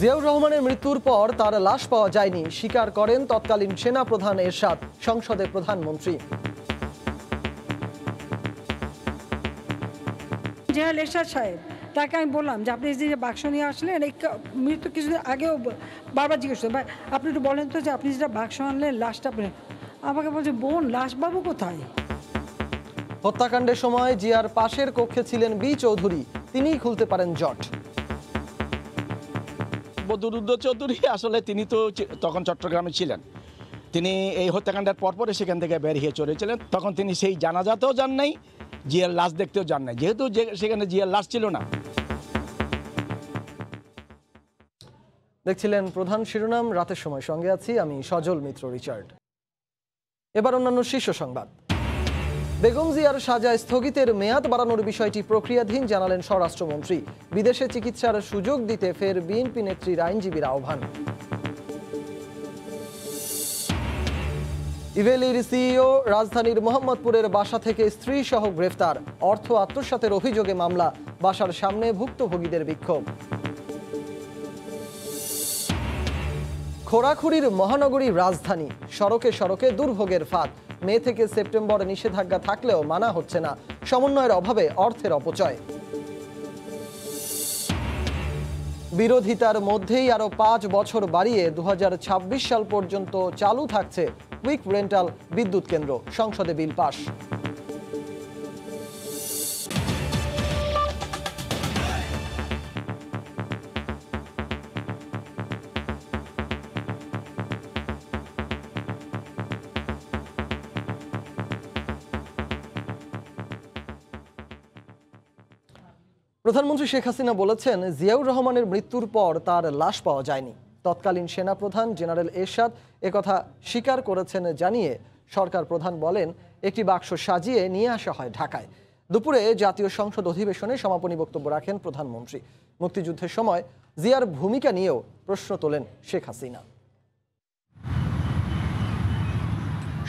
জিয়াউর রহমানের মৃত্যুর পর তার লাশ পাওয়া যায়নি স্বীকার করেন তৎকালীন সেনা প্রধান এরশাদ সংসদে প্রধানমন্ত্রী জেনারেল এরশাদ সাহেব তাকে আমি বললাম যে আপনি যে বাক্স নিয়ে আসলেন এই মৃত্যু কিছুদিন আগেও বারবার জিজ্ঞেস করেন ভাই আপনি একটু বলেন তো যে আপনি যেটা বাক্স আনলেন লাশটা আপনি আমাকে বলছে বোন লাশ বাবু কোথায় হত্যাকাণ্ডের সময় জিয়ার পাশের কক্ষে ছিলেন বি চৌধুরী তিনিই খুলতে পারেন জট বদরুদ্দ চৌধুরী আসলে তিনি তো তখন চট্টগ্রামে ছিলেন তিনি এই হত্যাকাণ্ডের পরপরে সেখান থেকে বেরিয়ে চলেছিলেন তখন তিনি সেই জানাজাতেও যান নাই জিয়ার লাশ দেখতেও যান নাই যেহেতু সেখানে জিয়ার লাশ ছিল না দেখছিলেন প্রধান শিরোনাম রাতের সময় সঙ্গে আছি আমি সজল মিত্র রিচার্ড এবার অন্যান্য শীর্ষ সংবাদ বেগম জিয়ার সাজা স্থগিতের মেয়াদ বাড়ানোর বিষয়টি প্রক্রিয়াধীন জানালেন স্বরাষ্ট্রমন্ত্রী বিদেশে চিকিৎসার সুযোগ দিতে ফের বিএনপি নেত্রীর আইনজীবীর আহ্বান ইভেলির সিইও রাজধানীর মোহাম্মদপুরের বাসা থেকে স্ত্রী সহ গ্রেফতার অর্থ আত্মসাতের অভিযোগে মামলা বাসার সামনে ভুক্তভোগীদের বিক্ষোভ খোরাখুরির মহানগরী রাজধানী সড়কে সড়কে দুর্ভোগের ফাঁদ মে থেকে সেপ্টেম্বর নিষেধাজ্ঞা থাকলেও মানা হচ্ছে না সমন্বয়ের অভাবে অর্থের অপচয় বিরোধিতার মধ্যেই আরও পাঁচ বছর বাড়িয়ে দু সাল পর্যন্ত চালু থাকছে কুইক রেন্টাল বিদ্যুৎ কেন্দ্র সংসদে বিল পাশ প্রধানমন্ত্রী শেখ হাসিনা বলেছেন জিয়াউর রহমানের মৃত্যুর পর তার লাশ পাওয়া যায়নি তৎকালীন সেনাপ্রধান জেনারেল এরশাদ একথা স্বীকার করেছেন জানিয়ে সরকার প্রধান বলেন একটি বাক্স সাজিয়ে নিয়ে আসা হয় ঢাকায় দুপুরে জাতীয় সংসদ অধিবেশনে সমাপনী বক্তব্য রাখেন প্রধানমন্ত্রী মুক্তিযুদ্ধের সময় জিয়ার ভূমিকা নিয়েও প্রশ্ন তোলেন শেখ হাসিনা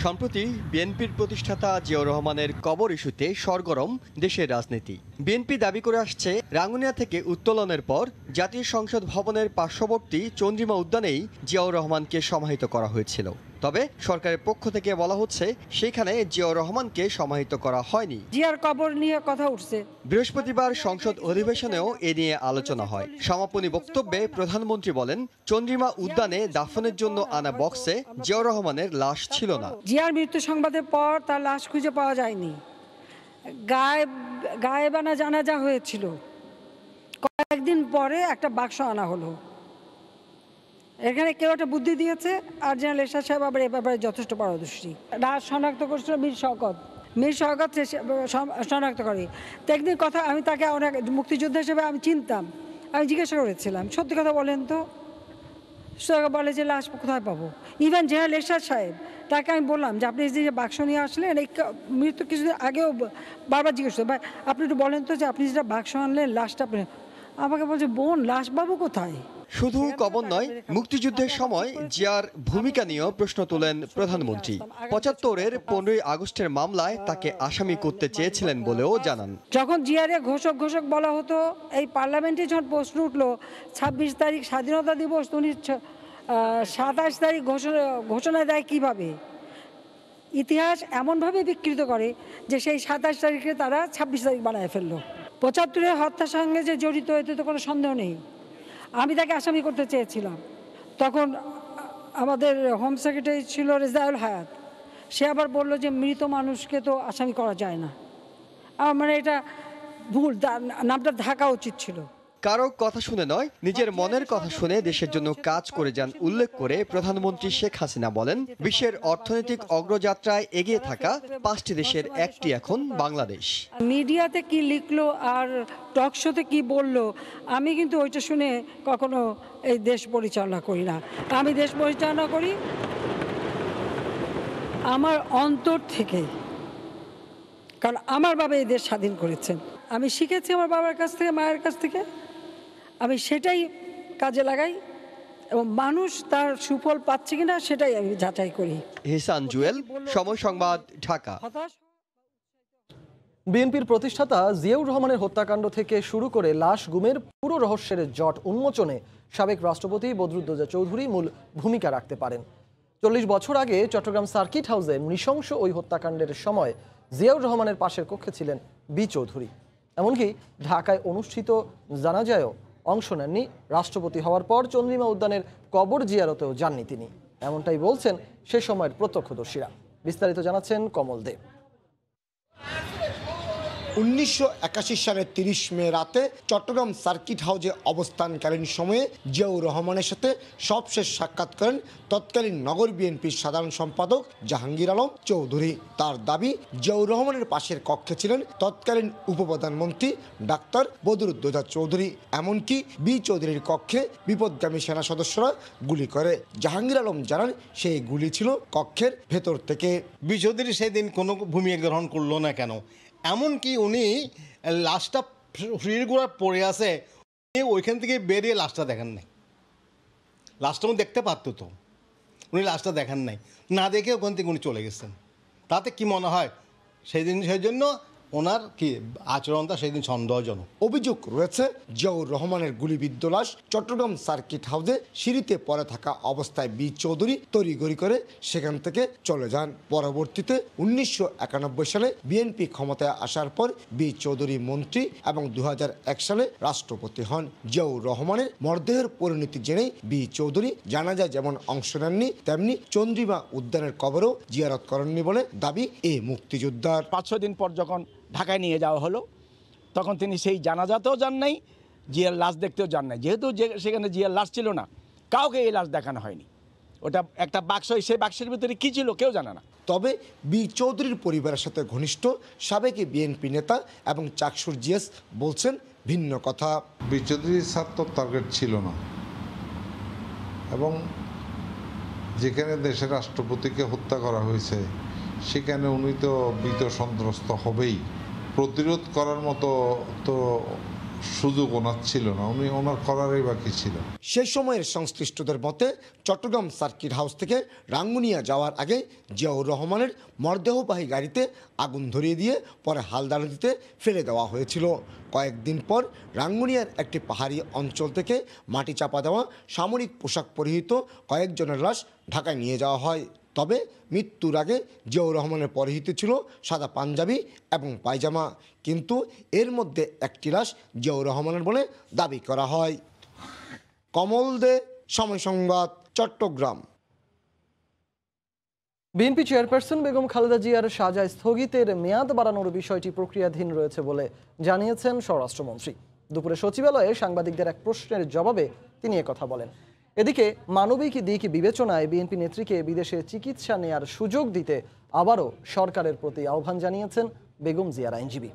সম্প্রতি বিএনপির প্রতিষ্ঠাতা জিয়াউর রহমানের কবর ইস্যুতে সরগরম দেশের রাজনীতি বিএনপি দাবি করে আসছে রাঙ্গুনিয়া থেকে উত্তোলনের পর জাতীয় সংসদ ভবনের পার্শ্ববর্তী চন্দ্রিমা উদ্যানেই জিয়াউর রহমানকে সমাহিত করা হয়েছিল তবে সরকারের পক্ষ থেকে বলা হচ্ছে সেখানে জিয়াউর রহমানকে সমাহিত করা হয়নি জিয়ার কবর নিয়ে কথা উঠছে বৃহস্পতিবার সংসদ অধিবেশনেও এ নিয়ে আলোচনা হয় সমাপনী বক্তব্যে প্রধানমন্ত্রী বলেন চন্দ্রিমা উদ্যানে দাফনের জন্য আনা বক্সে জিয়াউর রহমানের লাশ ছিল না জিয়ার মৃত্যু সংবাদের পর তার লাশ খুঁজে পাওয়া যায়নি গায়েব গায়েবানা জানাজা হয়েছিল কয়েকদিন পরে একটা বাক্স আনা হলো এখানে কেউ একটা বুদ্ধি দিয়েছে আর জেনারেল এরশাদ সাহেব আবার এ ব্যাপারে যথেষ্ট পারদর্শী রাজ শনাক্ত করছিল মীর শকত মীর শকত শনাক্ত করে তেমনি কথা আমি তাকে অনেক মুক্তিযোদ্ধা হিসেবে আমি চিনতাম আমি জিজ্ঞাসা করেছিলাম সত্যি কথা বলেন তো সে বলে যে লাশ কোথায় পাবো ইভেন জেনারেল এরশাদ সাহেব তাকে আমি বললাম যে আপনি যে বাক্স নিয়ে আসলেন এই মৃত্যু কিছুদিন আগেও বারবার জিজ্ঞেস করতে ভাই আপনি একটু বলেন তো যে আপনি যেটা বাক্স আনলেন লাশটা আপনি আমাকে বলছে বোন লাশ বাবু কোথায় শুধু কবর নয় মুক্তিযুদ্ধের সময় জিয়ার ভূমিকা নিয়েও প্রশ্ন তোলেন প্রধানমন্ত্রী পঁচাত্তরের পনেরোই আগস্টের মামলায় তাকে আসামি করতে চেয়েছিলেন বলেও জানান যখন জিয়ারে ঘোষক ঘোষক বলা হতো এই পার্লামেন্টে যখন প্রশ্ন উঠল ছাব্বিশ তারিখ স্বাধীনতা দিবস উনি সাতাশ তারিখ ঘোষণা ঘোষণা দেয় কিভাবে ইতিহাস এমনভাবে বিকৃত করে যে সেই সাতাশ তারিখে তারা ছাব্বিশ তারিখ বানায় ফেললো পঁচাত্তরের হত্যার সঙ্গে যে জড়িত এতে তো কোনো সন্দেহ নেই আমি তাকে আসামি করতে চেয়েছিলাম তখন আমাদের হোম সেক্রেটারি ছিল রেজাউল হায়াত সে আবার বলল যে মৃত মানুষকে তো আসামি করা যায় না মানে এটা ভুল নামটা ঢাকা উচিত ছিল কারো কথা শুনে নয় নিজের মনের কথা শুনে দেশের জন্য কাজ করে যান উল্লেখ করে প্রধানমন্ত্রী শেখ হাসিনা বলেন বিশ্বের অর্থনৈতিক অগ্রযাত্রায় এগিয়ে থাকা পাঁচটি দেশের একটি এখন বাংলাদেশ মিডিয়াতে কি লিখলো আর টক শোতে কি বললো আমি কিন্তু ওইটা শুনে কখনো এই দেশ পরিচালনা করি না আমি দেশ পরিচালনা করি আমার অন্তর থেকে কারণ আমার বাবা এই দেশ স্বাধীন করেছেন আমি শিখেছি আমার বাবার কাছ থেকে মায়ের কাছ থেকে আমি সেটাই কাজে লাগাই এবং মানুষ তার সুফল পাচ্ছে কিনা সেটাই আমি যাচাই করি হিসান জুয়েল সময় সংবাদ ঢাকা বিএনপির প্রতিষ্ঠাতা জিয়াউর রহমানের হত্যাকাণ্ড থেকে শুরু করে লাশ গুমের পুরো রহস্যের জট উন্মোচনে সাবেক রাষ্ট্রপতি বদরুদ্দোজা চৌধুরী মূল ভূমিকা রাখতে পারেন চল্লিশ বছর আগে চট্টগ্রাম সার্কিট হাউসে নৃশংস ওই হত্যাকাণ্ডের সময় জিয়াউর রহমানের পাশের কক্ষে ছিলেন বি চৌধুরী এমনকি ঢাকায় অনুষ্ঠিত জানাজায়ও অংশ নেননি রাষ্ট্রপতি হওয়ার পর চন্দ্রিমা উদ্যানের কবর জিয়ারতেও যাননি তিনি এমনটাই বলছেন সে সময়ের প্রত্যক্ষদর্শীরা বিস্তারিত জানাচ্ছেন কমল দেব উনিশশো সালের তিরিশ মে রাতে চট্টগ্রাম সার্কিট হাউজে অবস্থানকালীন সময়ে জিয়াউর রহমানের সাথে সবশেষ সাক্ষাৎ করেন তৎকালীন নগর বিএনপির সাধারণ সম্পাদক জাহাঙ্গীর আলম চৌধুরী তার দাবি জিয়াউর রহমানের পাশের কক্ষে ছিলেন তৎকালীন উপপ্রধানমন্ত্রী ডাক্তার বদরুদ্দোজা চৌধুরী এমনকি বি চৌধুরীর কক্ষে বিপদগামী সেনা সদস্যরা গুলি করে জাহাঙ্গীর আলম জানান সেই গুলি ছিল কক্ষের ভেতর থেকে বি চৌধুরী সেদিন কোনো ভূমিকা গ্রহণ করলো না কেন এমনকি উনি লাশটা সিঁড়ির গোড়া পড়ে আছে উনি ওইখান থেকে বেরিয়ে লাশটা দেখেন নাই লাশটা উনি দেখতে পারতো তো উনি লাশটা দেখেন নাই না দেখে ওখান থেকে উনি চলে গেছেন তাতে কি মনে হয় সেই জিনিসের সেই জন্য ওনার কি আচরণটা সেদিন সন্দেহজনক অভিযোগ রয়েছে জিয়াউর রহমানের গুলিবিদ্ধ লাশ চট্টগ্রাম সার্কিট হাউসে সিঁড়িতে পড়ে থাকা অবস্থায় বি চৌধুরী তড়িগড়ি করে সেখান থেকে চলে যান পরবর্তীতে উনিশশো সালে বিএনপি ক্ষমতায় আসার পর বি চৌধুরী মন্ত্রী এবং দু সালে রাষ্ট্রপতি হন জিয়াউর রহমানের মরদেহের পরিণতি জেনেই বি চৌধুরী জানাজা যেমন অংশ নেননি তেমনি চন্দ্রিমা উদ্যানের কবরও জিয়ারত করেননি বলে দাবি এই মুক্তিযোদ্ধার পাঁচ দিন পর যখন ঢাকায় নিয়ে যাওয়া হলো তখন তিনি সেই জানাজাতেও যান নাই জিয়ার লাশ দেখতেও যান নাই যেহেতু যে সেখানে জিয়ার লাশ ছিল না কাউকে এই লাশ দেখানো হয়নি ওটা একটা বাক্স সেই বাক্সের ভিতরে কী ছিল কেউ জানে না তবে বি চৌধুরীর পরিবারের সাথে ঘনিষ্ঠ সাবেক বিএনপি নেতা এবং চাকসুর জিএস বলছেন ভিন্ন কথা বি চৌধুরীর স্বার্থ টার্গেট ছিল না এবং যেখানে দেশের রাষ্ট্রপতিকে হত্যা করা হয়েছে সেখানে উনি তো বিত সন্ত্রস্ত হবেই প্রতিরোধ করার মতো তো সুযোগ ওনার ছিল না উনি ওনার করারই বাকি ছিল সেই সময়ের সংশ্লিষ্টদের মতে চট্টগ্রাম সার্কিট হাউস থেকে রাঙ্গুনিয়া যাওয়ার আগে জিয়াউর রহমানের মরদেহবাহী গাড়িতে আগুন ধরিয়ে দিয়ে পরে হালদা নদীতে ফেলে দেওয়া হয়েছিল কয়েকদিন পর রাঙ্গুনিয়ার একটি পাহাড়ি অঞ্চল থেকে মাটি চাপা দেওয়া সামরিক পোশাক পরিহিত কয়েকজনের লাশ ঢাকায় নিয়ে যাওয়া হয় তবে মৃত্যুর আগে জিয়াউর রহমানের পরিহিত ছিল সাদা পাঞ্জাবি এবং পায়জামা কিন্তু এর মধ্যে একটি লাশ জিয়াউর রহমানের বলে দাবি করা হয় কমল দে সময় সংবাদ চট্টগ্রাম বিএনপি চেয়ারপারসন বেগম খালেদা জিয়ার সাজা স্থগিতের মেয়াদ বাড়ানোর বিষয়টি প্রক্রিয়াধীন রয়েছে বলে জানিয়েছেন স্বরাষ্ট্রমন্ত্রী দুপুরে সচিবালয়ে সাংবাদিকদের এক প্রশ্নের জবাবে তিনি কথা বলেন এদিকে মানবিক দিক বিবেচনায় বিএনপি নেত্রীকে বিদেশে চিকিৎসা নেয়ার সুযোগ দিতে আবারও সরকারের প্রতি আহ্বান জানিয়েছেন বেগম জিয়ার আইনজীবী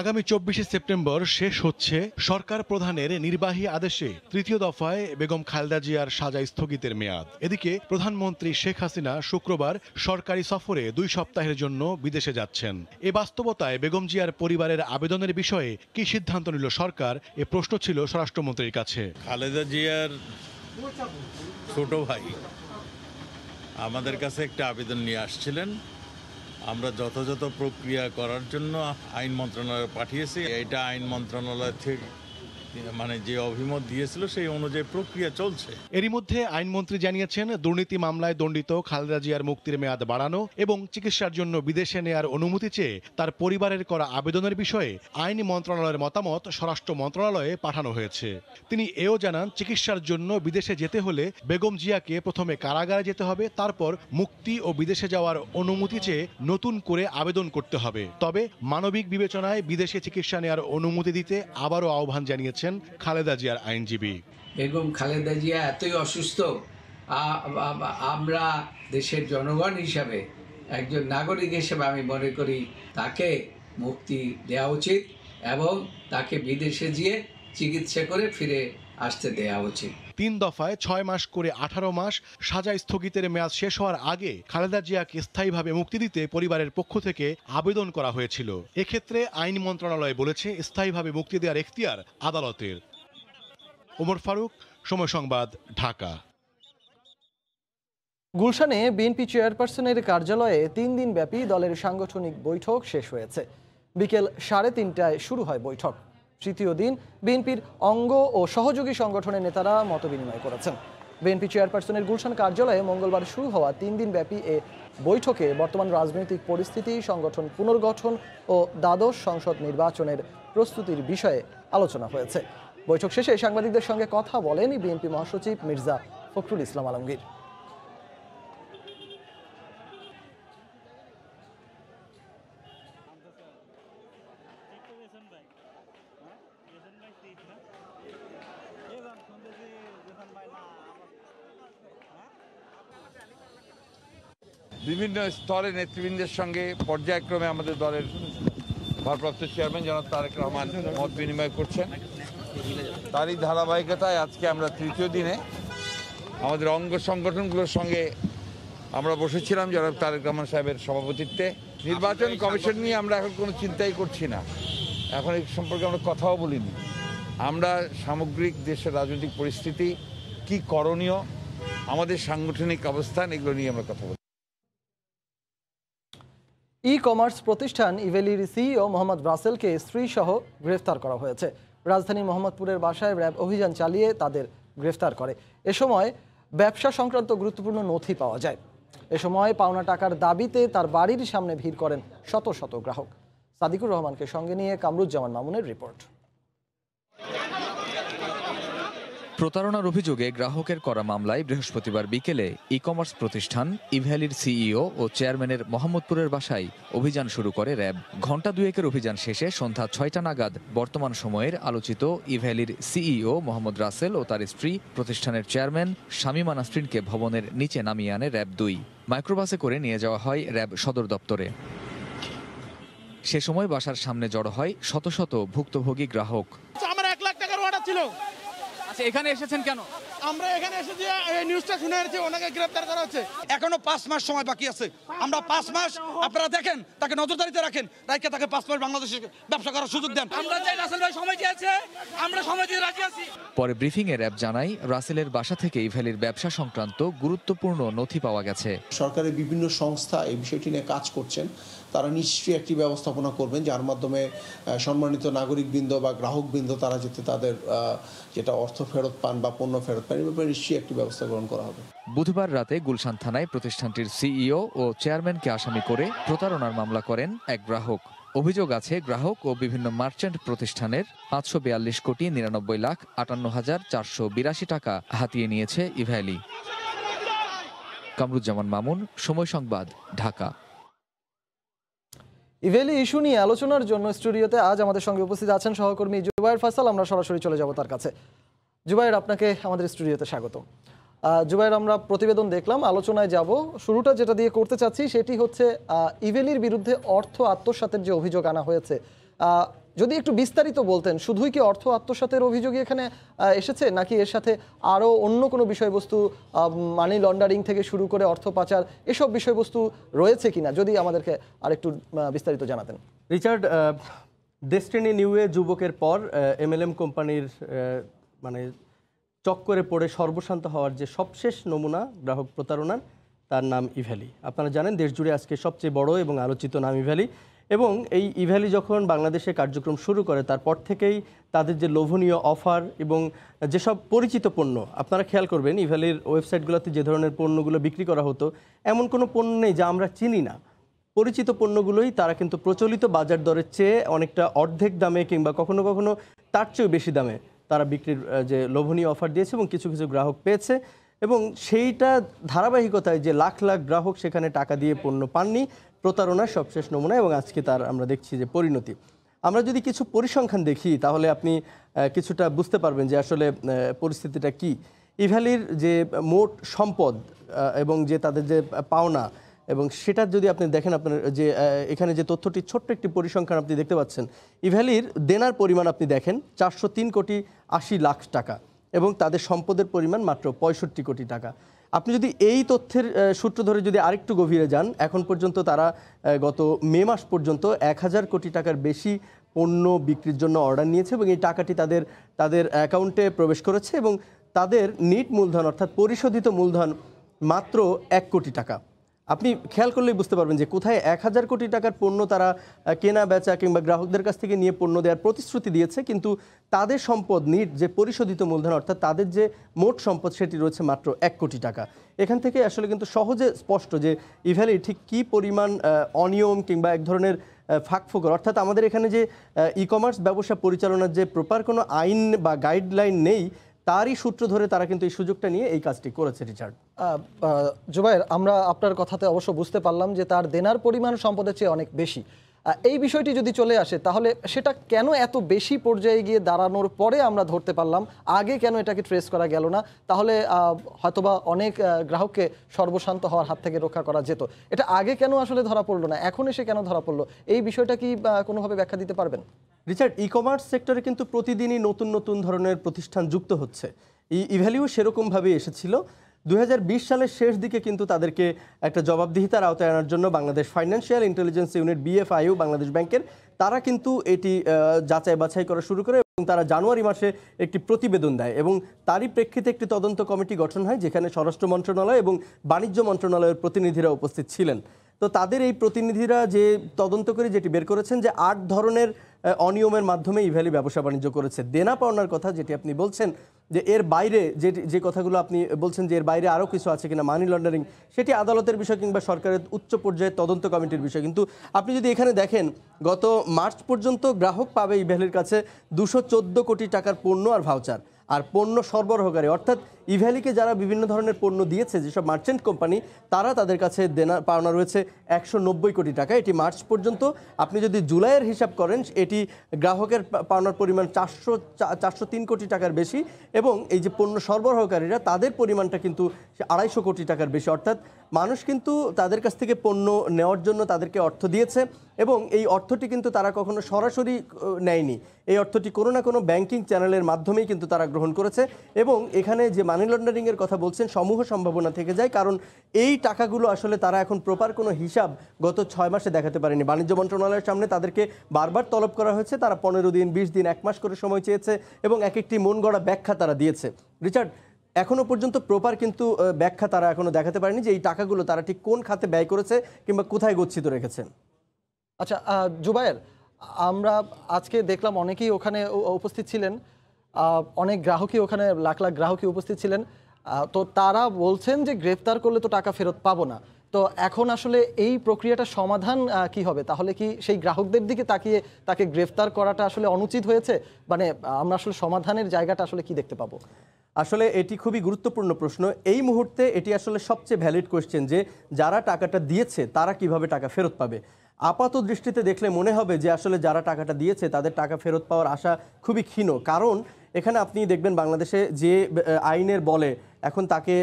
আগামী চব্বিশে সেপ্টেম্বর শেষ হচ্ছে সরকার প্রধানের নির্বাহী আদেশে তৃতীয় দফায় বেগম খালেদা জিয়ার সাজা স্থগিতের মেয়াদ এদিকে প্রধানমন্ত্রী শেখ হাসিনা শুক্রবার সরকারি সফরে দুই সপ্তাহের জন্য বিদেশে যাচ্ছেন এ বাস্তবতায় বেগম জিয়ার পরিবারের আবেদনের বিষয়ে কি সিদ্ধান্ত নিল সরকার এ প্রশ্ন ছিল স্বরাষ্ট্রমন্ত্রীর কাছে খালেদা জিয়ার ছোট ভাই আমাদের কাছে একটা আবেদন নিয়ে আসছিলেন আমরা যথাযথ প্রক্রিয়া করার জন্য আইন মন্ত্রণালয়ে পাঠিয়েছি এটা আইন মন্ত্রণালয় থেকে মানে যে অভিমত দিয়েছিল সেই অনুযায়ী প্রক্রিয়া চলছে এরই মধ্যে আইনমন্ত্রী জানিয়েছেন দুর্নীতি মামলায় দণ্ডিত খালেদা জিয়ার মুক্তির মেয়াদ বাড়ানো এবং চিকিৎসার জন্য বিদেশে নেয়ার অনুমতি চেয়ে তার পরিবারের করা আবেদনের বিষয়ে আইন মন্ত্রণালয়ের মতামত স্বরাষ্ট্র মন্ত্রণালয়ে পাঠানো হয়েছে তিনি এও জানান চিকিৎসার জন্য বিদেশে যেতে হলে বেগম জিয়াকে প্রথমে কারাগারে যেতে হবে তারপর মুক্তি ও বিদেশে যাওয়ার অনুমতি চেয়ে নতুন করে আবেদন করতে হবে তবে মানবিক বিবেচনায় বিদেশে চিকিৎসা নেয়ার অনুমতি দিতে আবারও আহ্বান জানিয়েছে জানিয়েছেন খালেদা জিয়ার আইনজীবী বেগম খালেদা জিয়া এতই অসুস্থ আমরা দেশের জনগণ হিসাবে একজন নাগরিক হিসেবে আমি মনে করি তাকে মুক্তি দেওয়া উচিত এবং তাকে বিদেশে গিয়ে চিকিৎসা করে ফিরে আসতে দেওয়া উচিত তিন দফায় ছয় মাস করে আঠারো মাস সাজা স্থগিতের মেয়াদ শেষ হওয়ার আগে খালেদা জিয়াকে স্থায়ীভাবে মুক্তি দিতে পরিবারের পক্ষ থেকে আবেদন করা হয়েছিল এক্ষেত্রে আইন মন্ত্রণালয় বলেছে স্থায়ীভাবে মুক্তি দেওয়ার এখতিয়ার আদালতের ওমর ফারুক সময় সংবাদ ঢাকা গুলশানে বিএনপি চেয়ারপারসনের কার্যালয়ে তিন দিন ব্যাপী দলের সাংগঠনিক বৈঠক শেষ হয়েছে বিকেল সাড়ে তিনটায় শুরু হয় বৈঠক তৃতীয় দিন বিএনপির অঙ্গ ও সহযোগী সংগঠনের নেতারা মতবিনিময় করেছেন বিএনপি চেয়ারপারসনের গুলশান কার্যালয়ে মঙ্গলবার শুরু হওয়া তিন দিন ব্যাপী এ বৈঠকে বর্তমান রাজনৈতিক পরিস্থিতি সংগঠন পুনর্গঠন ও দ্বাদশ সংসদ নির্বাচনের প্রস্তুতির বিষয়ে আলোচনা হয়েছে বৈঠক শেষে সাংবাদিকদের সঙ্গে কথা বলেন বিএনপি মহাসচিব মির্জা ফখরুল ইসলাম আলমগীর বিভিন্ন স্তরে নেতৃবৃন্দের সঙ্গে পর্যায়ক্রমে আমাদের দলের ভারপ্রাপ্ত চেয়ারম্যান জনাব তারেক রহমান মত বিনিময় করছেন তারই ধারাবাহিকতায় আজকে আমরা তৃতীয় দিনে আমাদের অঙ্গ সংগঠনগুলোর সঙ্গে আমরা বসেছিলাম জনাব তারেক রহমান সাহেবের সভাপতিত্বে নির্বাচন কমিশন নিয়ে আমরা এখন কোনো চিন্তাই করছি না এখন এই সম্পর্কে আমরা কথাও বলিনি আমরা সামগ্রিক দেশের রাজনৈতিক পরিস্থিতি কি করণীয় আমাদের সাংগঠনিক অবস্থান এগুলো নিয়ে আমরা কথা বলি ই কমার্স প্রতিষ্ঠান ইভেলির সিইও e মোহাম্মদ রাসেলকে স্ত্রীসহ গ্রেফতার করা হয়েছে রাজধানী মোহাম্মদপুরের বাসায় র্যাব অভিযান চালিয়ে তাদের গ্রেফতার করে এ সময় ব্যবসা সংক্রান্ত গুরুত্বপূর্ণ নথি পাওয়া যায় এ সময় পাওনা টাকার দাবিতে তার বাড়ির সামনে ভিড় করেন শত শত গ্রাহক সাদিকুর রহমানকে সঙ্গে নিয়ে কামরুজ্জামান মামুনের রিপোর্ট প্রতারণার অভিযোগে গ্রাহকের করা মামলায় বৃহস্পতিবার বিকেলে ই কমার্স প্রতিষ্ঠান ইভ্যালির সিইও ও চেয়ারম্যানের মোহাম্মদপুরের বাসায় অভিযান শুরু করে র্যাব ঘণ্টা দুয়েকের অভিযান শেষে সন্ধ্যা ছয়টা নাগাদ বর্তমান সময়ের আলোচিত ইভ্যালির সিইও মোহাম্মদ রাসেল ও তার স্ত্রী প্রতিষ্ঠানের চেয়ারম্যান শামীমা নাসরিনকে ভবনের নিচে নামিয়ে আনে র্যাব দুই মাইক্রোবাসে করে নিয়ে যাওয়া হয় র্যাব সদর দপ্তরে সে সময় বাসার সামনে জড়ো হয় শত শত ভুক্তভোগী গ্রাহক আমার এক লাখ টাকার অর্ডার ছিল আচ্ছা এখানে এসেছেন কেন আমরা এখানে এই নিউজটা শুনে এসেছি ওনাকে করা হচ্ছে এখনো পাঁচ মাস সময় বাকি আছে আমরা পাঁচ মাস আপনারা দেখেন তাকে নজরদারিতে রাখেন রাইকে তাকে পাঁচ মাস বাংলাদেশে ব্যবসা করার সুযোগ দেন আমরা চাই রাসেল ভাই সময় দিয়েছে আমরা সময় দিয়ে রাজি আছি পরে ব্রিফিং এর অ্যাপ জানাই রাসেলের বাসা থেকে ইভেলির ব্যবসা সংক্রান্ত গুরুত্বপূর্ণ নথি পাওয়া গেছে সরকারের বিভিন্ন সংস্থা এই বিষয়টি নিয়ে কাজ করছেন তারা নিশ্চয়ই একটি ব্যবস্থাপনা করবেন যার মাধ্যমে সম্মানিত নাগরিকবৃন্দ বা গ্রাহকবৃন্দ তারা যেতে তাদের যেটা অর্থ ফেরত পান বা পণ্য ফেরত পান এ ব্যাপারে নিশ্চয়ই একটি ব্যবস্থা গ্রহণ করা হবে বুধবার রাতে গুলশান থানায় প্রতিষ্ঠানটির সিইও ও চেয়ারম্যানকে আসামি করে প্রতারণার মামলা করেন এক গ্রাহক অভিযোগ আছে গ্রাহক ও বিভিন্ন মার্চেন্ট প্রতিষ্ঠানের পাঁচশো বিয়াল্লিশ কোটি নিরানব্বই লাখ আটান্ন হাজার চারশো বিরাশি টাকা হাতিয়ে নিয়েছে ইভ্যালি কামরুজ্জামান মামুন সময় সংবাদ ঢাকা ইভেলি ইস্যু নিয়ে আলোচনার জন্য স্টুডিওতে আজ আমাদের সঙ্গে উপস্থিত আছেন সহকর্মী জুবাইর ফাসাল আমরা সরাসরি চলে যাব তার কাছে জুবাইর আপনাকে আমাদের স্টুডিওতে স্বাগত জুবাইর আমরা প্রতিবেদন দেখলাম আলোচনায় যাব শুরুটা যেটা দিয়ে করতে চাচ্ছি সেটি হচ্ছে ইভেলির বিরুদ্ধে অর্থ আত্মসাতের যে অভিযোগ আনা হয়েছে যদি একটু বিস্তারিত বলতেন শুধুই কি অর্থ আত্মসাতের অভিযোগ এখানে এসেছে নাকি এর সাথে আরও অন্য কোনো বিষয়বস্তু মানি লন্ডারিং থেকে শুরু করে অর্থ পাচার এসব বিষয়বস্তু রয়েছে কিনা যদি আমাদেরকে আরেকটু বিস্তারিত জানাতেন রিচার্ড ডেস্টিনি নিউয়ে যুবকের পর এমএলএম কোম্পানির মানে চক্করে পড়ে সর্বশান্ত হওয়ার যে সবশেষ নমুনা গ্রাহক প্রতারণার তার নাম ইভ্যালি আপনারা জানেন দেশজুড়ে আজকে সবচেয়ে বড় এবং আলোচিত নাম ইভ্যালি এবং এই ইভ্যালি যখন বাংলাদেশে কার্যক্রম শুরু করে তারপর থেকেই তাদের যে লোভনীয় অফার এবং যেসব পরিচিত পণ্য আপনারা খেয়াল করবেন ইভ্যালির ওয়েবসাইটগুলোতে যে ধরনের পণ্যগুলো বিক্রি করা হতো এমন কোনো পণ্য নেই যা আমরা চিনি না পরিচিত পণ্যগুলোই তারা কিন্তু প্রচলিত বাজার দরের চেয়ে অনেকটা অর্ধেক দামে কিংবা কখনো কখনো তার চেয়েও বেশি দামে তারা বিক্রির যে লোভনীয় অফার দিয়েছে এবং কিছু কিছু গ্রাহক পেয়েছে এবং সেইটা ধারাবাহিকতায় যে লাখ লাখ গ্রাহক সেখানে টাকা দিয়ে পণ্য পাননি প্রতারণার সবশেষ নমুনা এবং আজকে তার আমরা দেখছি যে পরিণতি আমরা যদি কিছু পরিসংখ্যান দেখি তাহলে আপনি কিছুটা বুঝতে পারবেন যে আসলে পরিস্থিতিটা কি ইভ্যালির যে মোট সম্পদ এবং যে তাদের যে পাওনা এবং সেটা যদি আপনি দেখেন আপনার যে এখানে যে তথ্যটি ছোট্ট একটি পরিসংখ্যান আপনি দেখতে পাচ্ছেন ইভ্যালির দেনার পরিমাণ আপনি দেখেন চারশো কোটি আশি লাখ টাকা এবং তাদের সম্পদের পরিমাণ মাত্র পঁয়ষট্টি কোটি টাকা আপনি যদি এই তথ্যের সূত্র ধরে যদি আরেকটু গভীরে যান এখন পর্যন্ত তারা গত মে মাস পর্যন্ত এক হাজার কোটি টাকার বেশি পণ্য বিক্রির জন্য অর্ডার নিয়েছে এবং এই টাকাটি তাদের তাদের অ্যাকাউন্টে প্রবেশ করেছে এবং তাদের নিট মূলধন অর্থাৎ পরিশোধিত মূলধন মাত্র এক কোটি টাকা আপনি খেয়াল করলেই বুঝতে পারবেন যে কোথায় এক হাজার কোটি টাকার পণ্য তারা কেনা বেচা কিংবা গ্রাহকদের কাছ থেকে নিয়ে পণ্য দেওয়ার প্রতিশ্রুতি দিয়েছে কিন্তু তাদের সম্পদ নিট যে পরিশোধিত মূলধন অর্থাৎ তাদের যে মোট সম্পদ সেটি রয়েছে মাত্র এক কোটি টাকা এখান থেকে আসলে কিন্তু সহজে স্পষ্ট যে ইভ্যালি ঠিক কি পরিমাণ অনিয়ম কিংবা এক ধরনের ফাঁকফুকর অর্থাৎ আমাদের এখানে যে ই কমার্স ব্যবসা পরিচালনার যে প্রপার কোনো আইন বা গাইডলাইন নেই তারই সূত্র ধরে তারা কিন্তু এই সুযোগটা নিয়ে এই কাজটি করেছে রিচার্ড জুবাইর আমরা আপনার কথাতে অবশ্য বুঝতে পারলাম যে তার দেনার পরিমাণ সম্পদের চেয়ে অনেক বেশি এই বিষয়টি যদি চলে আসে তাহলে সেটা কেন এত বেশি পর্যায়ে গিয়ে দাঁড়ানোর পরে আমরা ধরতে পারলাম আগে কেন এটাকে ট্রেস করা গেল না তাহলে হয়তোবা অনেক গ্রাহককে সর্বশান্ত হওয়ার হাত থেকে রক্ষা করা যেত এটা আগে কেন আসলে ধরা পড়লো না এখন এসে কেন ধরা পড়লো এই বিষয়টা কি কোনোভাবে ব্যাখ্যা দিতে পারবেন রিচার্ড ই কমার্স সেক্টরে কিন্তু প্রতিদিনই নতুন নতুন ধরনের প্রতিষ্ঠান যুক্ত হচ্ছে ই ইভ্যালিউ সেরকমভাবে এসেছিল দু সালের শেষ দিকে কিন্তু তাদেরকে একটা জবাবদিহিতার আওতায় আনার জন্য Bangladesh financial intelligence unit BFIU Bangladesh ব্যাংকের তারা কিন্তু এটি যাচাই বাছাই করা শুরু করে এবং তারা জানুয়ারি মাসে একটি প্রতিবেদন দেয় এবং তারই প্রেক্ষিতে একটি তদন্ত কমিটি গঠন হয় যেখানে স্বরাষ্ট্র মন্ত্রণালয় এবং বাণিজ্য মন্ত্রণালয়ের প্রতিনিধিরা উপস্থিত ছিলেন তো তাদের এই প্রতিনিধিরা যে তদন্ত করে যেটি বের করেছেন যে আট ধরনের অনিয়মের মাধ্যমে ইভ্যালি ব্যবসা বাণিজ্য করেছে দেনা পাওনার কথা যেটি আপনি বলছেন যে এর বাইরে যে যে কথাগুলো আপনি বলছেন যে এর বাইরে আরও কিছু আছে কিনা মানি লন্ডারিং সেটি আদালতের বিষয় কিংবা সরকারের উচ্চ পর্যায়ে তদন্ত কমিটির বিষয় কিন্তু আপনি যদি এখানে দেখেন গত মার্চ পর্যন্ত গ্রাহক পাবে ইভেলের কাছে দুশো কোটি টাকার পণ্য আর ভাউচার আর পণ্য সরবরাহকারী অর্থাৎ ইভ্যালিকে যারা বিভিন্ন ধরনের পণ্য দিয়েছে যেসব মার্চেন্ট কোম্পানি তারা তাদের কাছে দেনা পাওনা রয়েছে একশো কোটি টাকা এটি মার্চ পর্যন্ত আপনি যদি জুলাইয়ের হিসাব করেন এটি গ্রাহকের পাওনার পরিমাণ চারশো চারশো কোটি টাকার বেশি এবং এই যে পণ্য সরবরাহকারীরা তাদের পরিমাণটা কিন্তু আড়াইশো কোটি টাকার বেশি অর্থাৎ মানুষ কিন্তু তাদের কাছ থেকে পণ্য নেওয়ার জন্য তাদেরকে অর্থ দিয়েছে এবং এই অর্থটি কিন্তু তারা কখনো সরাসরি নেয়নি এই অর্থটি কোনো না কোনো ব্যাংকিং চ্যানেলের মাধ্যমেই কিন্তু তারা গ্রহণ করেছে এবং এখানে যে মানি লন্ডারিংয়ের কথা বলছেন সমূহ সম্ভাবনা থেকে যায় কারণ এই টাকাগুলো আসলে তারা এখন প্রপার কোনো হিসাব গত ছয় মাসে দেখাতে পারেনি বাণিজ্য মন্ত্রণালয়ের সামনে তাদেরকে বারবার তলব করা হয়েছে তারা পনেরো দিন বিশ দিন এক মাস করে সময় চেয়েছে এবং এক একটি মন গড়া ব্যাখ্যা তারা দিয়েছে রিচার্ড এখনও পর্যন্ত প্রপার কিন্তু ব্যাখ্যা তারা এখনও দেখাতে পারেনি যে এই টাকাগুলো তারা ঠিক কোন খাতে ব্যয় করেছে কিংবা কোথায় গচ্ছিত রেখেছেন আচ্ছা জুবায়ের আমরা আজকে দেখলাম অনেকেই ওখানে উপস্থিত ছিলেন অনেক গ্রাহকই ওখানে লাখ লাখ গ্রাহকই উপস্থিত ছিলেন তো তারা বলছেন যে গ্রেফতার করলে তো টাকা ফেরত পাবো না তো এখন আসলে এই প্রক্রিয়াটা সমাধান কি হবে তাহলে কি সেই গ্রাহকদের দিকে তাকিয়ে তাকে গ্রেফতার করাটা আসলে অনুচিত হয়েছে মানে আমরা আসলে সমাধানের জায়গাটা আসলে কি দেখতে পাবো আসলে এটি খুবই গুরুত্বপূর্ণ প্রশ্ন এই মুহূর্তে এটি আসলে সবচেয়ে ভ্যালিড কোয়েশ্চেন যে যারা টাকাটা দিয়েছে তারা কিভাবে টাকা ফেরত পাবে আপাত দৃষ্টিতে দেখলে মনে হবে যে আসলে যারা টাকাটা দিয়েছে তাদের টাকা ফেরত পাওয়ার আশা খুবই ক্ষীণ কারণ এখানে আপনি দেখবেন বাংলাদেশে যে আইনের বলে এখন তাকে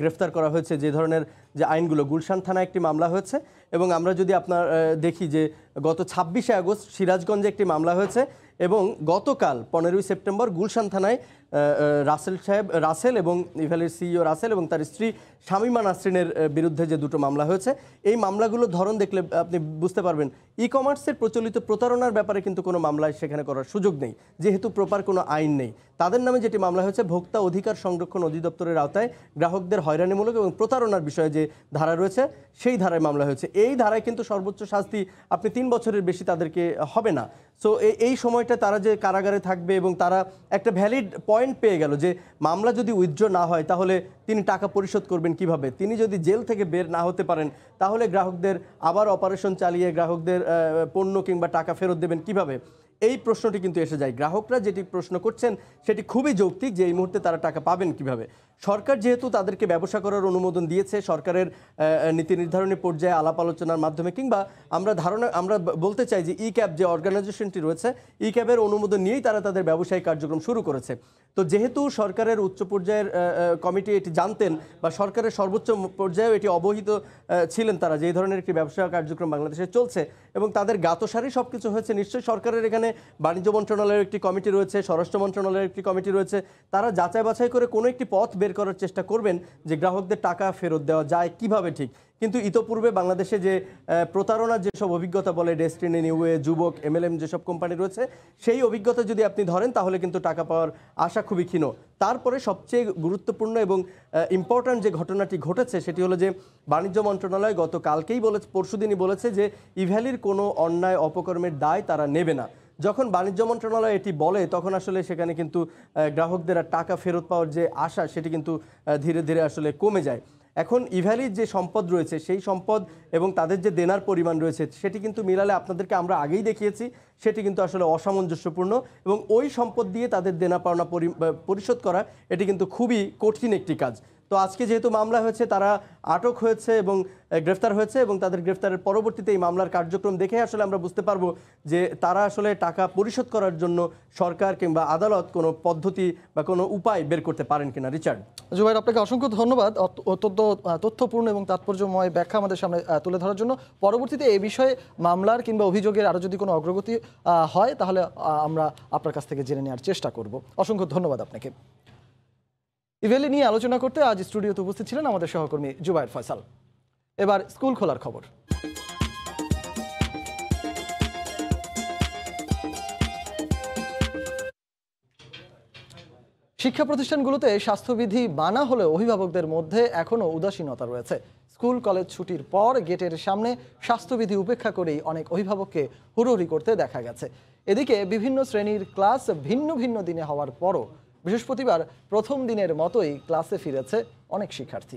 গ্রেফতার করা হয়েছে যে ধরনের যে আইনগুলো গুলশান থানায় একটি মামলা হয়েছে এবং আমরা যদি আপনার দেখি যে গত ছাব্বিশে আগস্ট সিরাজগঞ্জে একটি মামলা হয়েছে এবং গতকাল পনেরোই সেপ্টেম্বর গুলশান থানায় রাসেল সাহেব রাসেল এবং ইভেলের সিইও রাসেল এবং তার স্ত্রী শামিমা নাসরিনের বিরুদ্ধে যে দুটো মামলা হয়েছে এই মামলাগুলোর ধরন দেখলে আপনি বুঝতে পারবেন ই কমার্সের প্রচলিত প্রতারণার ব্যাপারে কিন্তু কোনো মামলায় সেখানে করার সুযোগ নেই যেহেতু প্রপার কোনো আইন নেই তাদের নামে যেটি মামলা হয়েছে ভোক্তা অধিকার সংরক্ষণ অধিদপ্তরের আওতায় গ্রাহকদের হয়রানিমূলক এবং প্রতারণার বিষয়ে যে ধারা রয়েছে সেই ধারায় মামলা হয়েছে এই ধারায় কিন্তু সর্বোচ্চ শাস্তি আপনি তিন বছরের বেশি তাদেরকে হবে না সো এই সময়টা তারা যে কারাগারে থাকবে এবং তারা একটা ভ্যালিড পয়েন্ট পয়েন্ট পেয়ে গেল যে মামলা যদি উইথড্র না হয় তাহলে তিনি টাকা পরিশোধ করবেন কিভাবে তিনি যদি জেল থেকে বের না হতে পারেন তাহলে গ্রাহকদের আবার অপারেশন চালিয়ে গ্রাহকদের পণ্য কিংবা টাকা ফেরত দেবেন কিভাবে এই প্রশ্নটি কিন্তু এসে যায় গ্রাহকরা যেটি প্রশ্ন করছেন সেটি খুবই যৌক্তিক যে এই মুহূর্তে তারা টাকা পাবেন কিভাবে সরকার যেহেতু তাদেরকে ব্যবসা করার অনুমোদন দিয়েছে সরকারের নীতি নির্ধারণী পর্যায়ে আলাপ আলোচনার মাধ্যমে কিংবা আমরা ধারণা আমরা বলতে চাই যে ই ক্যাব যে অর্গানাইজেশনটি রয়েছে ই ক্যাবের অনুমোদন নিয়েই তারা তাদের ব্যবসায়িক কার্যক্রম শুরু করেছে তো যেহেতু সরকারের উচ্চ পর্যায়ের কমিটি এটি জানতেন বা সরকারের সর্বোচ্চ পর্যায়েও এটি অবহিত ছিলেন তারা যে ধরনের একটি ব্যবসা কার্যক্রম বাংলাদেশে চলছে এবং তাদের গাতসারি সব কিছু হয়েছে নিশ্চয়ই সরকারের এখানে বাণিজ্য মন্ত্রণালয়ের একটি কমিটি রয়েছে স্বরাষ্ট্র মন্ত্রণালয়ের একটি কমিটি রয়েছে তারা যাচাই বাছাই করে কোনো একটি পথ বের করার চেষ্টা করবেন যে গ্রাহকদের টাকা ফেরত দেওয়া যায় কিভাবে ঠিক কিন্তু ইতোপূর্বে বাংলাদেশে যে প্রতারণার যেসব অভিজ্ঞতা বলে ডেস্টিনি নিউয়ে যুবক এমএলএম যেসব কোম্পানি রয়েছে সেই অভিজ্ঞতা যদি আপনি ধরেন তাহলে কিন্তু টাকা পাওয়ার আশা খুবই ক্ষীণ তারপরে সবচেয়ে গুরুত্বপূর্ণ এবং ইম্পর্ট্যান্ট যে ঘটনাটি ঘটেছে সেটি হলো যে বাণিজ্য মন্ত্রণালয় গতকালকেই বলেছে পরশুদিনই বলেছে যে ইভ্যালির কোনো অন্যায় অপকর্মের দায় তারা নেবে না যখন বাণিজ্য মন্ত্রণালয় এটি বলে তখন আসলে সেখানে কিন্তু গ্রাহকদের আর টাকা ফেরত পাওয়ার যে আশা সেটি কিন্তু ধীরে ধীরে আসলে কমে যায় এখন ইভ্যালির যে সম্পদ রয়েছে সেই সম্পদ এবং তাদের যে দেনার পরিমাণ রয়েছে সেটি কিন্তু মিলালে আপনাদেরকে আমরা আগেই দেখিয়েছি সেটি কিন্তু আসলে অসামঞ্জস্যপূর্ণ এবং ওই সম্পদ দিয়ে তাদের দেনা পাওনা পরিশোধ করা এটি কিন্তু খুবই কঠিন একটি কাজ তো আজকে যেহেতু মামলা হয়েছে তারা আটক হয়েছে এবং গ্রেফতার হয়েছে এবং তাদের গ্রেফতারের পরবর্তীতে এই মামলার কার্যক্রম দেখে আসলে আমরা বুঝতে পারবো যে তারা আসলে টাকা পরিশোধ করার জন্য সরকার কিংবা আদালত কোনো পদ্ধতি বা কোনো উপায় বের করতে পারেন কিনা রিচার্ড জুবাইর আপনাকে অসংখ্য ধন্যবাদ অত্যন্ত তথ্যপূর্ণ এবং তাৎপর্যময় ব্যাখ্যা আমাদের সামনে তুলে ধরার জন্য পরবর্তীতে এ বিষয়ে মামলার কিংবা অভিযোগের আরও যদি কোনো অগ্রগতি হয় তাহলে আমরা আপনার কাছ থেকে জেনে নেওয়ার চেষ্টা করব অসংখ্য ধন্যবাদ আপনাকে ইভেলি নিয়ে আলোচনা করতে আজ স্টুডিওতে উপস্থিত ছিলেন আমাদের সহকর্মী জুবায়ের ফয়সাল এবার স্কুল খোলার খবর শিক্ষা প্রতিষ্ঠানগুলোতে স্বাস্থ্যবিধি মানা হলেও অভিভাবকদের মধ্যে এখনও উদাসীনতা রয়েছে স্কুল কলেজ ছুটির পর গেটের সামনে স্বাস্থ্যবিধি উপেক্ষা করেই অনেক অভিভাবককে হুড়ুড়ি করতে দেখা গেছে এদিকে বিভিন্ন শ্রেণীর ক্লাস ভিন্ন ভিন্ন দিনে হওয়ার পরও বৃহস্পতিবার প্রথম দিনের মতোই ক্লাসে ফিরেছে অনেক শিক্ষার্থী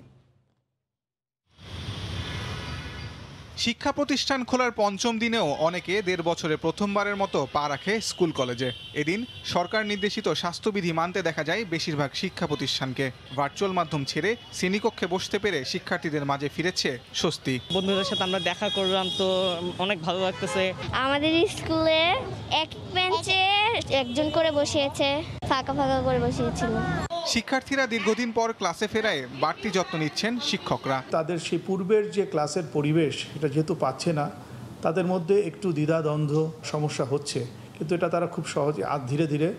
শিক্ষা প্রতিষ্ঠান খোলার পঞ্চম দিনেও অনেকে দেড় বছরে প্রথমবারের মতো পা রাখে স্কুল কলেজে এদিন সরকার নির্দেশিত স্বাস্থ্যবিধি মানতে দেখা যায় বেশিরভাগ শিক্ষা প্রতিষ্ঠানকে ভার্চুয়াল মাধ্যম ছেড়ে শ্রেণীকক্ষে বসতে পেরে শিক্ষার্থীদের মাঝে ফিরেছে স্বস্তি বন্ধুদের সাথে আমরা দেখা করলাম তো অনেক ভালো লাগতেছে আমাদের স্কুলে এক বেঞ্চে একজন করে বসিয়েছে ফাঁকা ফাঁকা করে বসিয়েছিল শিক্ষার্থীরা দীর্ঘদিন পর ক্লাসে ফেরায় বাড়তি যত্ন নিচ্ছেন শিক্ষকরা তাদের সেই পূর্বের যে ক্লাসের পরিবেশ এটা যেহেতু পাচ্ছে না তাদের মধ্যে একটু দ্বিধাদ্বন্দ্ব সমস্যা হচ্ছে কিন্তু এটা তারা খুব সহজে আর ধীরে ধীরে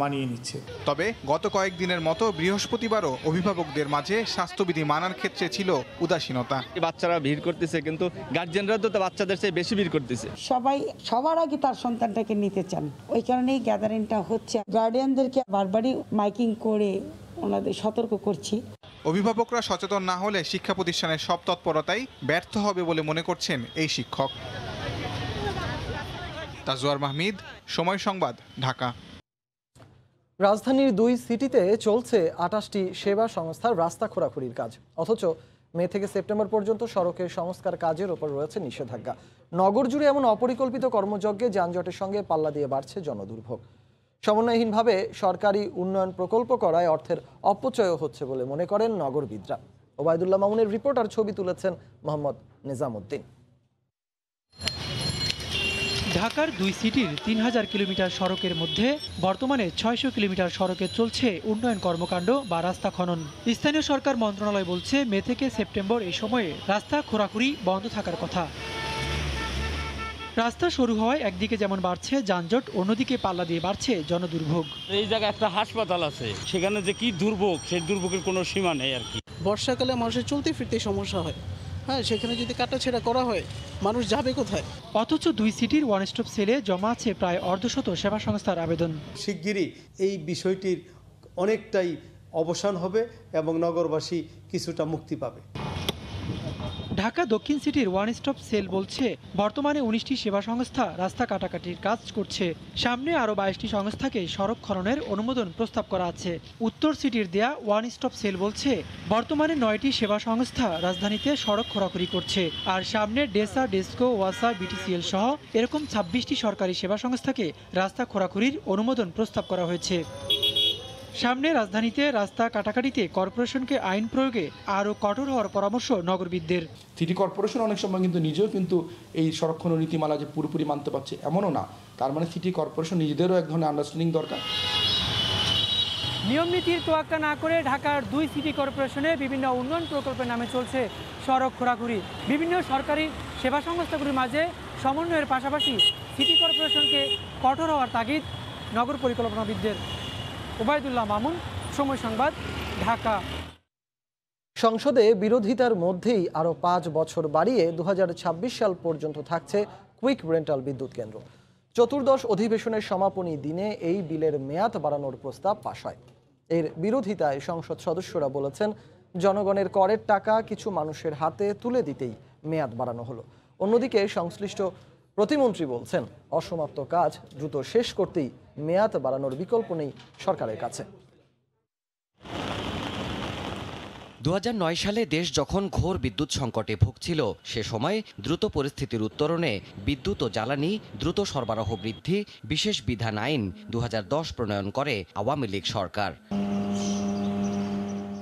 মানিয়ে নিচ্ছে তবে গত কয়েকদিনের মতো বৃহস্পতিবারও অভিভাবকদের মাঝে স্বাস্থ্যবিধি মানার ক্ষেত্রে ছিল উদাসীনতা বাচ্চারা ভিড় করতেছে কিন্তু গার্জেনরা তো বাচ্চাদের চেয়ে বেশি ভিড় করতেছে সবাই সবার আগে তার সন্তানটাকে নিতে চান ওই কারণেই গ্যাদারিংটা হচ্ছে গার্ডিয়ানদেরকে বারবারই মাইকিং করে ওনাদের সতর্ক করছি অভিভাবকরা সচেতন না হলে শিক্ষা প্রতিষ্ঠানের সব তৎপরতাই ব্যর্থ হবে বলে মনে করছেন এই শিক্ষক তাজওয়ার মাহমিদ সময় সংবাদ ঢাকা রাজধানীর দুই সিটিতে চলছে আটাশটি সেবা সংস্থার রাস্তা খোরাখুরির কাজ অথচ মে থেকে সেপ্টেম্বর পর্যন্ত সড়কের সংস্কার কাজের ওপর রয়েছে নিষেধাজ্ঞা নগর জুড়ে এমন অপরিকল্পিত কর্মযজ্ঞে যানজটের সঙ্গে পাল্লা দিয়ে বাড়ছে জনদুর্ভোগ সমন্বয়হীনভাবে সরকারি উন্নয়ন প্রকল্প করায় অর্থের অপচয় হচ্ছে বলে মনে করেন নগরবিদরা ওবায়দুল্লাহ মামুনের রিপোর্টার ছবি তুলেছেন মোহাম্মদ নিজামুদ্দিন ঢাকার দুই সিটির তিন হাজার কিলোমিটার সড়কের মধ্যে বর্তমানে ছয়শো কিলোমিটার সড়কে চলছে উন্নয়ন কর্মকাণ্ড বা রাস্তা খনন স্থানীয় সরকার মন্ত্রণালয় বলছে মে থেকে সেপ্টেম্বর এই সময়ে রাস্তা খোরাখুরি বন্ধ থাকার কথা রাস্তা সরু হওয়ায় একদিকে যেমন বাড়ছে যানজট অন্যদিকে পাল্লা দিয়ে বাড়ছে জনদুর্ভোগ এই জায়গায় একটা হাসপাতাল আছে সেখানে যে কি দুর্ভোগ সেই দুর্ভোগের কোনো সীমা নেই আর কি বর্ষাকালে মানুষের চলতে ফিরতে সমস্যা হয় হ্যাঁ সেখানে যদি কাটাছেড়া করা হয় মানুষ যাবে কোথায় অথচ দুই সিটির ওয়ান স্টপ সেলে জমা আছে প্রায় অর্ধশত সেবা সংস্থার আবেদন শিগগিরই এই বিষয়টির অনেকটাই অবসান হবে এবং নগরবাসী কিছুটা মুক্তি পাবে ঢাকা দক্ষিণ সিটির ওয়ান স্টপ সেল বলছে বর্তমানে উনিশটি সেবা সংস্থা রাস্তা কাটাকাটির কাজ করছে সামনে আরও বাইশটি সংস্থাকে সড়ক খননের অনুমোদন প্রস্তাব করা আছে উত্তর সিটির দেয়া ওয়ান স্টপ সেল বলছে বর্তমানে নয়টি সেবা সংস্থা রাজধানীতে সড়ক খোরাখুরি করছে আর সামনে ডেসা ডেস্কো ওয়াসা বিটিসিএল সহ এরকম ছাব্বিশটি সরকারি সেবা সংস্থাকে রাস্তা খোরাখুরির অনুমোদন প্রস্তাব করা হয়েছে সামনে রাজধানীতে রাস্তা কাটাকাটিতে কর্পোরেশনকে আইন প্রয়োগে আরও কঠোর হওয়ার পরামর্শ নগরবিদদের সিটি কর্পোরেশন অনেক সময় কিন্তু নিজেও কিন্তু এই সংরক্ষণ নীতিমালা যে পুরোপুরি মানতে পারছে এমনও না তার মানে সিটি কর্পোরেশন নিজেদেরও এক ধরনের আন্ডারস্ট্যান্ডিং দরকার নিয়ম নীতির তোয়াক্কা না করে ঢাকার দুই সিটি কর্পোরেশনে বিভিন্ন উন্নয়ন প্রকল্পের নামে চলছে সড়ক ঘোরাঘুরি বিভিন্ন সরকারি সেবা সংস্থাগুলির মাঝে সমন্বয়ের পাশাপাশি সিটি কর্পোরেশনকে কঠোর হওয়ার তাগিদ নগর পরিকল্পনাবিদদের ওবায়দুল্লাহ মামুন সময় সংবাদ ঢাকা সংসদে বিরোধিতার মধ্যেই আরও পাঁচ বছর বাড়িয়ে দু সাল পর্যন্ত থাকছে কুইক রেন্টাল বিদ্যুৎ কেন্দ্র চতুর্দশ অধিবেশনের সমাপনী দিনে এই বিলের মেয়াদ বাড়ানোর প্রস্তাব পাশ হয় এর বিরোধিতায় সংসদ সদস্যরা বলেছেন জনগণের করের টাকা কিছু মানুষের হাতে তুলে দিতেই মেয়াদ বাড়ানো হলো অন্যদিকে সংশ্লিষ্ট প্রতিমন্ত্রী বলছেন অসমাপ্ত কাজ দ্রুত শেষ করতেই মেয়াদ বাড়ানোর বিকল্প নেই সরকারের কাছে দু সালে দেশ যখন ঘোর বিদ্যুৎ সংকটে ভুগছিল সে সময় দ্রুত পরিস্থিতির উত্তরণে বিদ্যুৎ ও জ্বালানি দ্রুত সরবরাহ বৃদ্ধি বিশেষ বিধান আইন দু প্রণয়ন করে আওয়ামী লীগ সরকার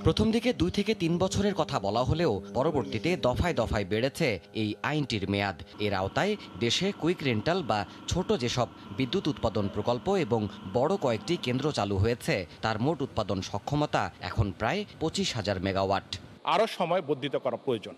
প্রথম দিকে দুই থেকে তিন বছরের কথা বলা হলেও পরবর্তীতে দফায় দফায় বেড়েছে এই আইনটির মেয়াদ এর আওতায় দেশে কুইক রেন্টাল বা ছোট যেসব বিদ্যুৎ উৎপাদন প্রকল্প এবং বড় কয়েকটি কেন্দ্র চালু হয়েছে তার মোট উৎপাদন সক্ষমতা এখন প্রায় পঁচিশ হাজার মেগাওয়াট আরও সময় বর্ধিত করা প্রয়োজন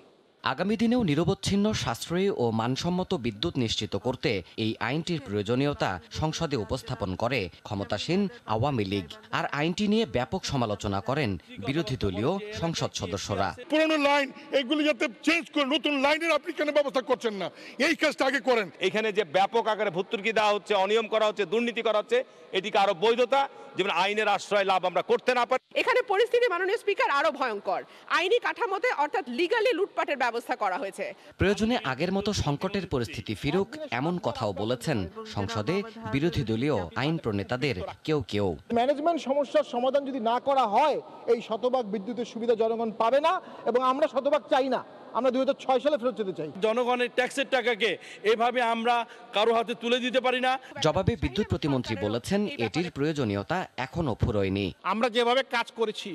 আগামী দিনেও নিরবচ্ছিন্ন সাশ্রয়ী ও মানসম্মত বিদ্যুৎ নিশ্চিত করতে এই আইনটির প্রয়োজনীয়তা সংসদে উপস্থাপন করে ক্ষমতাসীন আওয়ামী লীগ আর আইনটি নিয়ে ব্যাপক সমালোচনা করেন বিরোধী দলীয় সংসদ সদস্যরা পুরনো লাইন এগুলি যাতে চেঞ্জ করে নতুন লাইনের আপনি কেন ব্যবস্থা করছেন না এই কাজটা আগে করেন এখানে যে ব্যাপক আকারে ভুতুর্কি দেওয়া হচ্ছে অনিয়ম করা হচ্ছে দুর্নীতি করা হচ্ছে এটিকে আরো বৈধতা যেমন আইনের আশ্রয় লাভ আমরা করতে না পারি এখানে পরিস্থিতি মাননীয় স্পিকার আরো ভয়ঙ্কর আইনি কাঠামোতে অর্থাৎ লিগালি লুটপাটের ব্যবস্থা ব্যবস্থা করা হয়েছে প্রয়োজনে আগের মতো সংকটের পরিস্থিতি ফিরুক এমন কথাও বলেছেন সংসদে বিরোধী দলীয় আইন প্রণেতাদের কেউ কেউ ম্যানেজমেন্ট সমস্যার সমাধান যদি না করা হয় এই শতভাগ বিদ্যুতের সুবিধা জনগণ পাবে না এবং আমরা শতভাগ চাই না আমরা দুই সালে ফেরত যেতে চাই জনগণের ট্যাক্সের টাকাকে এভাবে আমরা কারো হাতে তুলে দিতে পারি না জবাবে বিদ্যুৎ প্রতিমন্ত্রী বলেছেন এটির প্রয়োজনীয়তা এখনো ফুরয়নি আমরা যেভাবে কাজ করেছি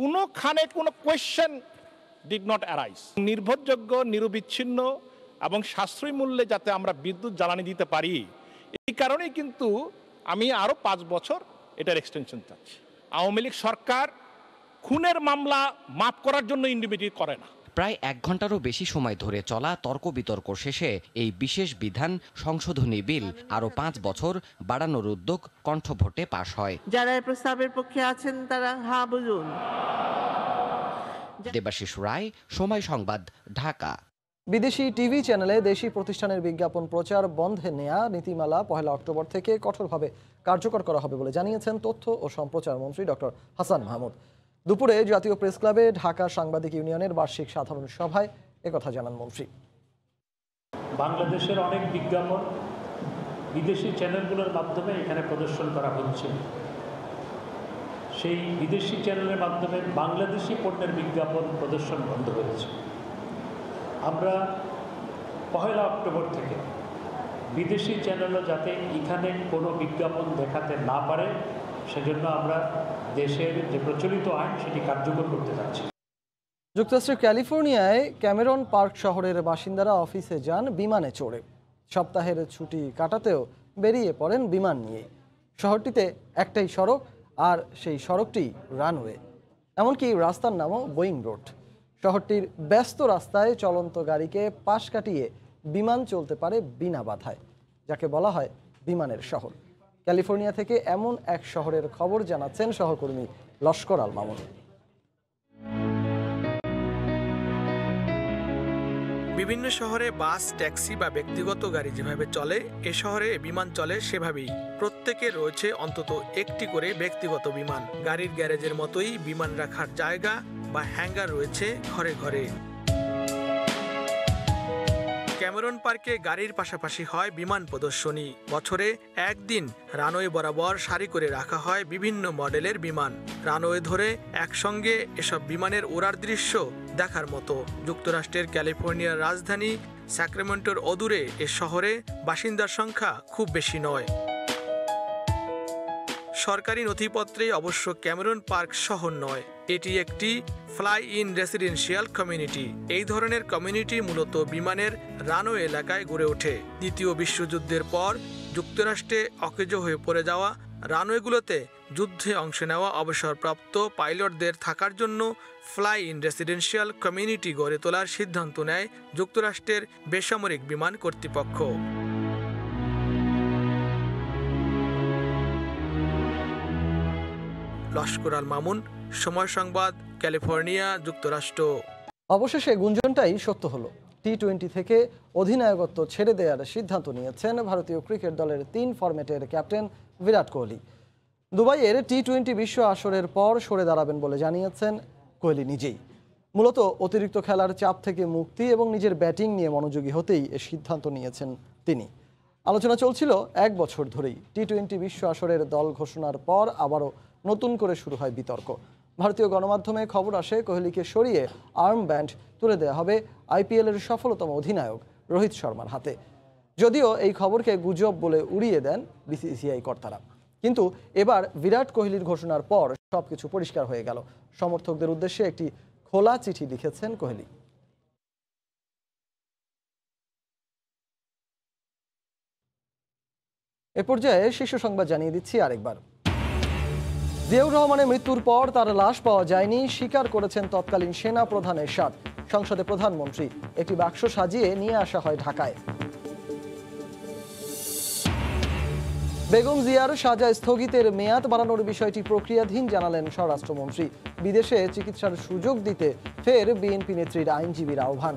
কোনোখানে কোনো কোয়েশ্চেন ডিড নট অ্যারাইজ নির্ভরযোগ্য নিরবিচ্ছিন্ন এবং সাশ্রয়ী মূল্যে যাতে আমরা বিদ্যুৎ জ্বালানি দিতে পারি এই কারণেই কিন্তু আমি আরও পাঁচ বছর এটার এক্সটেনশন চাচ্ছি আওয়ামী লীগ সরকার খুনের মামলা মাফ করার জন্য ইন্ডিমিডিয়েট করে না প্রায় এক ঘন্টারও বেশি সময় ধরে চলা তর্ক বিতর্ক শেষে এই বিশেষ বিধান সংশোধনী বিল আরও পাঁচ বছর বাড়ানোর উদ্যোগ কণ্ঠভোটে পাশ হয় যারা প্রস্তাবের পক্ষে আছেন তারা হা বুঝুন দেবাশিস রায় সময় সংবাদ ঢাকা বিদেশি টিভি চ্যানেলে দেশি প্রতিষ্ঠানের বিজ্ঞাপন প্রচার বন্ধে নেয়া নীতিমালা পহেলা অক্টোবর থেকে কঠোরভাবে কার্যকর করা হবে বলে জানিয়েছেন তথ্য ও সম্প্রচার মন্ত্রী ডক্টর হাসান মাহমুদ দুপুরে জাতীয় প্রেস ক্লাবে ঢাকা সাংবাদিক ইউনিয়নের বার্ষিক সাধারণ সভায় একথা জানান মন্ত্রী বাংলাদেশের অনেক বিজ্ঞাপন বিদেশি চ্যানেলগুলোর মাধ্যমে এখানে প্রদর্শন করা হচ্ছে সেই বিদেশি চ্যানেলের মাধ্যমে বাংলাদেশি পণ্যের বিজ্ঞাপন প্রদর্শন বন্ধ হয়েছে আমরা পহেলা অক্টোবর থেকে বিদেশি চ্যানেলও যাতে এখানে কোনো বিজ্ঞাপন দেখাতে না পারে সেজন্য আমরা দেশের যে প্রচলিত আইন সেটি কার্যকর করতে যাচ্ছি যুক্তরাষ্ট্রের ক্যালিফোর্নিয়ায় ক্যামেরন পার্ক শহরের বাসিন্দারা অফিসে যান বিমানে চড়ে সপ্তাহের ছুটি কাটাতেও বেরিয়ে পড়েন বিমান নিয়ে শহরটিতে একটাই সড়ক আর সেই সড়কটি রানওয়ে এমনকি রাস্তার নামও বোয়িং রোড শহরটির ব্যস্ত রাস্তায় চলন্ত গাড়িকে পাশ কাটিয়ে বিমান চলতে পারে বিনা বাধায় যাকে বলা হয় বিমানের শহর ক্যালিফোর্নিয়া থেকে এমন এক শহরের খবর জানাচ্ছেন সহকর্মী লস্কর আল মামুন বিভিন্ন শহরে বাস ট্যাক্সি বা ব্যক্তিগত গাড়ি যেভাবে চলে এ শহরে বিমান চলে সেভাবেই প্রত্যেকে রয়েছে অন্তত একটি করে ব্যক্তিগত বিমান গাড়ির গ্যারেজের মতোই বিমান রাখার জায়গা বা হ্যাঙ্গার রয়েছে ঘরে ঘরে ক্যামেরন পার্কে গাড়ির পাশাপাশি হয় বিমান প্রদর্শনী বছরে একদিন রানওয়ে বরাবর সারি করে রাখা হয় বিভিন্ন মডেলের বিমান রানওয়ে ধরে একসঙ্গে এসব বিমানের ওড়ার দৃশ্য দেখার মতো যুক্তরাষ্ট্রের ক্যালিফোর্নিয়ার রাজধানী স্যাক্রেমেন্টোর অদূরে এ শহরে বাসিন্দার সংখ্যা খুব বেশি নয় সরকারি নথিপত্রে অবশ্য ক্যামেরন পার্ক শহর নয় এটি একটি ফ্লাই ইন রেসিডেন্সিয়াল কমিউনিটি এই ধরনের কমিউনিটি মূলত বিমানের রানওয়ে এলাকায় গড়ে ওঠে দ্বিতীয় বিশ্বযুদ্ধের পর যুক্তরাষ্ট্রে অকেজো হয়ে পড়ে যাওয়া রানওয়েগুলোতে যুদ্ধে অংশ নেওয়া অবসরপ্রাপ্ত পাইলটদের থাকার জন্য ফ্লাই ইন রেসিডেন্সিয়াল কমিউনিটি গড়ে তোলার সিদ্ধান্ত নেয় যুক্তরাষ্ট্রের বেসামরিক বিমান কর্তৃপক্ষ লস্কর আল মামুন সময় সংবাদ ক্যালিফোর্নিয়া যুক্তরাষ্ট্র অবশেষে গুঞ্জনটাই সত্য হলো টি টোয়েন্টি থেকে অধিনায়কত্ব ছেড়ে দেওয়ার সিদ্ধান্ত নিয়েছেন ভারতীয় ক্রিকেট দলের তিন ফরম্যাটের ক্যাপ্টেন বিরাট কোহলি দুবাইয়ের টি টোয়েন্টি বিশ্ব আসরের পর সরে দাঁড়াবেন বলে জানিয়েছেন কোহলি নিজেই মূলত অতিরিক্ত খেলার চাপ থেকে মুক্তি এবং নিজের ব্যাটিং নিয়ে মনোযোগী হতেই এ সিদ্ধান্ত নিয়েছেন তিনি আলোচনা চলছিল এক বছর ধরেই টি টোয়েন্টি বিশ্ব আসরের দল ঘোষণার পর আবারও নতুন করে শুরু হয় বিতর্ক ভারতীয় গণমাধ্যমে খবর আসে কোহলিকে সরিয়ে আর্ম ব্যান্ড তুলে দেওয়া হবে আইপিএলের সফলতম অধিনায়ক রোহিত শর্মার হাতে যদিও এই খবরকে গুজব বলে উড়িয়ে দেন বিসিসিআই কর্তারা কিন্তু এবার বিরাট কোহলির ঘোষণার পর সবকিছু পরিষ্কার হয়ে গেল সমর্থকদের উদ্দেশ্যে একটি খোলা চিঠি লিখেছেন কোহলি এ পর্যায়ে শীর্ষ সংবাদ জানিয়ে দিচ্ছি আরেকবার জিয়াউর রহমানের মৃত্যুর পর তার লাশ পাওয়া যায়নি স্বীকার করেছেন তৎকালীন সেনা প্রধানের সাথ সংসদে প্রধানমন্ত্রী একটি বাক্স সাজিয়ে নিয়ে আসা হয় ঢাকায় বেগম জিয়ার সাজা স্থগিতের মেয়াদ বাড়ানোর বিষয়টি প্রক্রিয়াধীন জানালেন স্বরাষ্ট্রমন্ত্রী বিদেশে চিকিৎসার সুযোগ দিতে ফের বিএনপি নেত্রীর আইনজীবীর আহ্বান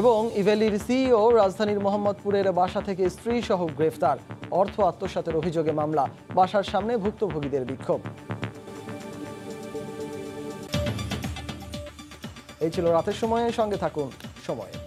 এবং ইভেলির সিইও রাজধানীর মোহাম্মদপুরের বাসা থেকে স্ত্রী সহ গ্রেফতার অর্থ আত্মসাতের অভিযোগে মামলা বাসার সামনে ভুক্তভোগীদের বিক্ষোভ এই ছিল রাতের সময়ে সঙ্গে থাকুন সময়